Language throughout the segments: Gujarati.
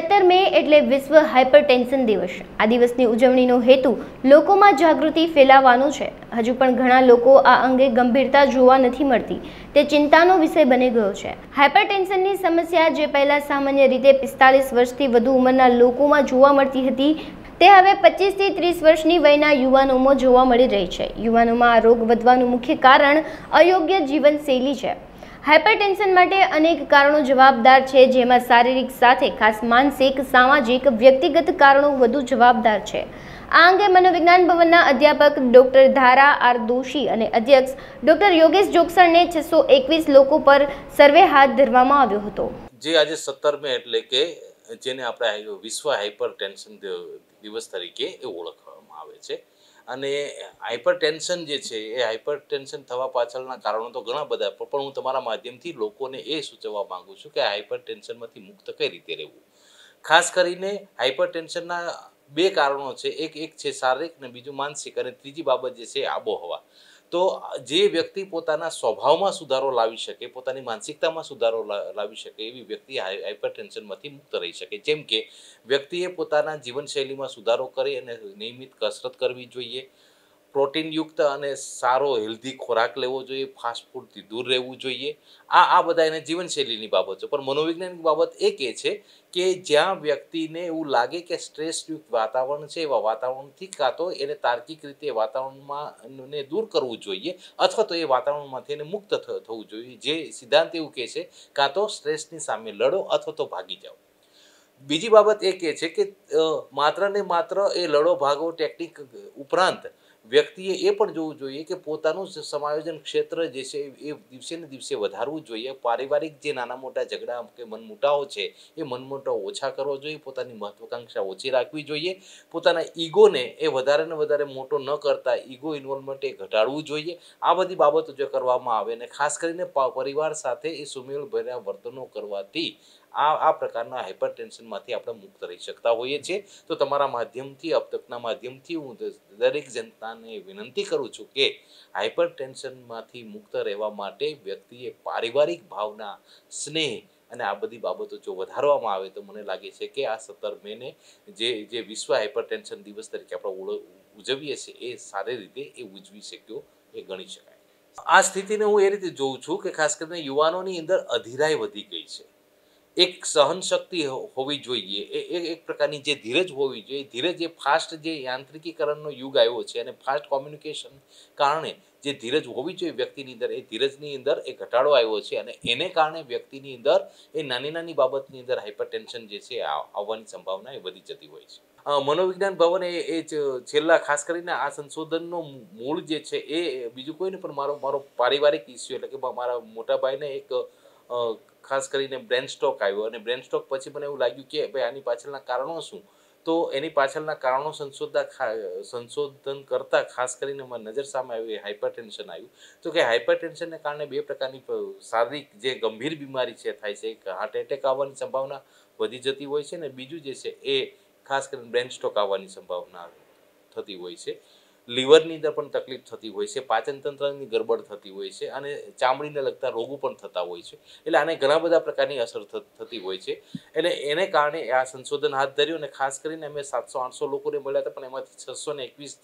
સત્તર મે એટલે વિશ્વ હાઇપરટેન્શન દિવસ આ દિવસની ઉજવણીનો હેતુ લોકોમાં જાગૃતિ ફેલાવવાનો છે હજુ પણ ઘણા લોકો આ અંગે ગંભીરતા જોવા નથી મળતી તે ચિંતાનો વિષય બની ગયો છે હાઇપરટેન્શનની સમસ્યા જે પહેલાં સામાન્ય રીતે પિસ્તાલીસ વર્ષથી વધુ ઉંમરના લોકોમાં જોવા મળતી હતી તે હવે પચીસથી ત્રીસ વર્ષની વયના યુવાનોમાં જોવા મળી રહી છે યુવાનોમાં આ રોગ વધવાનું મુખ્ય કારણ અયોગ્ય જીવનશૈલી છે હાઇપરટેન્શન માટે અનેક કારણો જવાબદાર છે જેમાં શારીરિક સાથે ખાસ માનસિક સામાજિક વ્યક્તિગત કારણો વધુ જવાબદાર છે આ અંગે મનોવિજ્ઞાન ભવનના અધ્યાપક ડોક્ટર ધારા આર દોશી અને અધ્યક્ષ ડોક્ટર યોગેશ જોગસરને છસો એકવીસ લોકો પર સર્વે હાથ ધરવામાં આવ્યો હતો જે આજે સત્તર મે એટલે કે જેને આપણે વિશ્વ હાઇપર દિવસ તરીકે એ ઓળખવામાં આવે છે અને હાઇપર ટેન્શન જે છે એ હાઇપર ટેન્શન થવા પાછળના કારણો તો ઘણા બધા પણ હું તમારા માધ્યમથી લોકોને એ સૂચવવા માગું છું કે હાઇપર ટેન્શનમાંથી મુક્ત કઈ રીતે રહેવું ખાસ કરીને હાઇપર ટેન્શનના બે કારણો છે એક એક છે શારીરિક ને બીજું માનસિક અને ત્રીજી બાબત જે છે આબોહવા તો જે વ્યક્તિ પોતાના સ્વભાવમાં સુધારો લાવી શકે પોતાની માનસિકતામાં સુધારો લાવી શકે એવી વ્યક્તિ હાઈપર ટેન્શનમાંથી મુક્ત રહી શકે જેમ કે વ્યક્તિએ પોતાના જીવનશૈલીમાં સુધારો કરી અને નિયમિત કસરત કરવી જોઈએ પ્રોટીનયુક્ત અને સારો હેલ્ધી ખોરાક લેવો જોઈએ ફાસ્ટફૂડથી દૂર રહેવું જોઈએ આ આ બધા એને જીવનશૈલીની બાબત છે પણ મનોવૈજ્ઞાનિક બાબત એ કહે છે કે જ્યાં વ્યક્તિને એવું લાગે કે સ્ટ્રેસયુક્ત વાતાવરણ છે એવા વાતાવરણથી કાં તો એને તાર્કિક રીતે વાતાવરણમાં દૂર કરવું જોઈએ અથવા તો એ વાતાવરણમાંથી એને મુક્ત થવું જોઈએ જે સિદ્ધાંત એવું કહે છે કાં તો સ્ટ્રેસની સામે લડો અથવા તો ભાગી જાઓ બીજી બાબત એ કહે છે કે માત્ર ને માત્ર એ લડો ભાગો ટેકનિક ઉપરાંત વ્યક્તિએ એ પણ જોવું જોઈએ કે પોતાનું સમાયોજન ક્ષેત્ર જે છે એ દિવસે ને દિવસે વધારવું જોઈએ પારિવારિક જે નાના મોટા ઝઘડા કે મનમુટાઓ છે એ મનમુટાઓ ઓછા કરવો જોઈએ પોતાની મહત્વાકાંક્ષા ઓછી રાખવી જોઈએ પોતાના ઈગોને એ વધારે ને વધારે મોટો ન કરતા ઈગો ઇન્વોલ્વમેન્ટ એ ઘટાડવું જોઈએ આ બધી બાબતો જો કરવામાં આવે અને ખાસ કરીને પરિવાર સાથે એ સુમેળ ભર્યા વર્તનો કરવાથી આ આ પ્રકારના હાઇપર ટેન્શનમાંથી આપણે મુક્ત રહી શકતા હોઈએ છીએ તો તમારા માધ્યમથી અપતકના માધ્યમથી હું દરેક જનતા જનતાને વિનંતી કરું છું કે હાઇપર ટેન્શનમાંથી મુક્ત રહેવા માટે વ્યક્તિએ પારિવારિક ભાવના સ્નેહ અને આ બધી બાબતો જો વધારવામાં આવે તો મને લાગે છે કે આ સત્તર મેને જે જે વિશ્વ હાઇપર ટેન્શન દિવસ તરીકે આપણે ઉજવીએ છીએ એ સારી રીતે એ ઉજવી શક્યો એ ગણી શકાય આ સ્થિતિને હું એ રીતે જોઉં છું કે ખાસ કરીને યુવાનોની અંદર અધીરાઈ વધી ગઈ છે એક સહનશક્તિ હોવી જોઈએ એ એક પ્રકારની જે ધીરજ હોવી જોઈએ ધીરજ એ ફાસ્ટ જે યાંત્રિકીકરણનો યુગ આવ્યો છે અને ફાસ્ટ કોમ્યુનિકેશન કારણે જે ધીરજ હોવી જોઈએ વ્યક્તિની અંદર એ ધીરજની અંદર એ ઘટાડો આવ્યો છે અને એને કારણે વ્યક્તિની અંદર એ નાની નાની બાબતની અંદર હાઇપર ટેન્શન જે છે આવવાની સંભાવના એ વધી જતી હોય છે મનોવિજ્ઞાન ભવન એ છેલ્લા ખાસ કરીને આ સંશોધનનો મૂળ જે છે એ બીજું કોઈને પણ મારો મારો પારિવારિક ઇસ્યુ એટલે કે મારા મોટા ભાઈને એક ખાસ કરીને બ્રેન સ્ટોક આવ્યો અને બ્રેન સ્ટોક પછી મને એવું લાગ્યું કે ભાઈ આની પાછળના કારણો શું તો એની પાછળના કારણો સંશોધતા સંશોધન કરતાં ખાસ કરીને નજર સામે આવ્યું એ હાઇપર ટેન્શન આવ્યું તો કે હાઇપર ટેન્શનને કારણે બે પ્રકારની શારીરિક જે ગંભીર બીમારી છે થાય છે એક હાર્ટ એટેક આવવાની સંભાવના વધી જતી હોય છે અને બીજું જે છે એ ખાસ કરીને બ્રેન સ્ટોક આવવાની સંભાવના થતી હોય છે લીવરની અંદર પણ તકલીફ થતી હોય છે પાચનતંત્રની ગરબડ થતી હોય છે અને ચામડીને લગતા રોગો પણ થતા હોય છે એટલે આને ઘણા બધા પ્રકારની અસર થતી હોય છે એટલે એને કારણે આ સંશોધન હાથ ધર્યું અને ખાસ કરીને અમે સાતસો આઠસો લોકોને મળ્યા હતા પણ એમાંથી છસો ને એકવીસ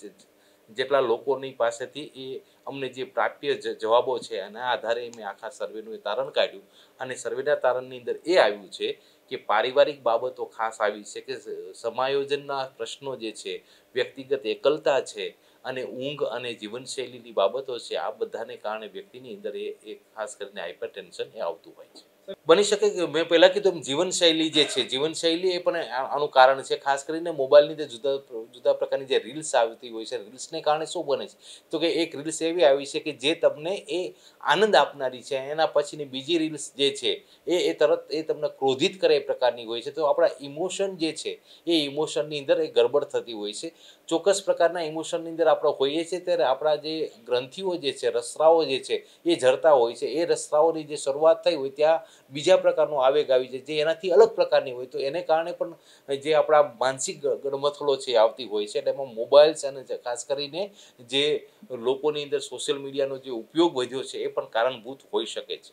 જેટલા લોકોની પાસેથી એ અમને જે પ્રાપ્ય જવાબો છે એના આધારે અમે આખા સર્વેનું એ તારણ કાઢ્યું અને સર્વેના તારણની અંદર એ આવ્યું છે કે પારિવારિક બાબતો ખાસ આવી છે કે સમાયોજનના પ્રશ્નો જે છે વ્યક્તિગત એકલતા છે અને ઊંઘ અને જીવનશૈલીની બાબતો છે આ બધાને કારણે વ્યક્તિની અંદર એ ખાસ કરીને હાઇપરટેન્શન એ આવતું હોય છે બની શકે કે મેં પહેલાં કીધું જીવનશૈલી જે છે જીવનશૈલી એ પણ આનું કારણ છે ખાસ કરીને મોબાઈલની જે જુદા જુદા પ્રકારની જે રીલ્સ આવતી હોય છે રીલ્સને કારણે શું બને છે તો કે એક રીલ્સ એવી આવી છે કે જે તમને એ આનંદ આપનારી છે એના પછીની બીજી રીલ્સ જે છે એ એ તરત એ તમને ક્રોધિત કરે એ પ્રકારની હોય છે તો આપણા ઇમોશન જે છે એ ઇમોશનની અંદર એ ગરબડ થતી હોય છે ચોક્કસ પ્રકારના ઇમોશનની અંદર આપણે હોઈએ છીએ ત્યારે આપણા જે ગ્રંથિઓ જે છે રસરાઓ જે છે એ ઝરતા હોય છે એ રસરાઓની જે શરૂઆત થઈ હોય ત્યાં બીજા પ્રકારનો આવેગ આવી જાય જે એનાથી અલગ પ્રકારની હોય તો એને કારણે પણ જે આપણા માનસિક ગડમથલો છે આવતી હોય છે એટલે એમાં મોબાઈલ્સ અને ખાસ કરીને જે લોકોની અંદર સોશિયલ મીડિયાનો જે ઉપયોગ વધ્યો છે એ પણ કારણભૂત હોઈ શકે છે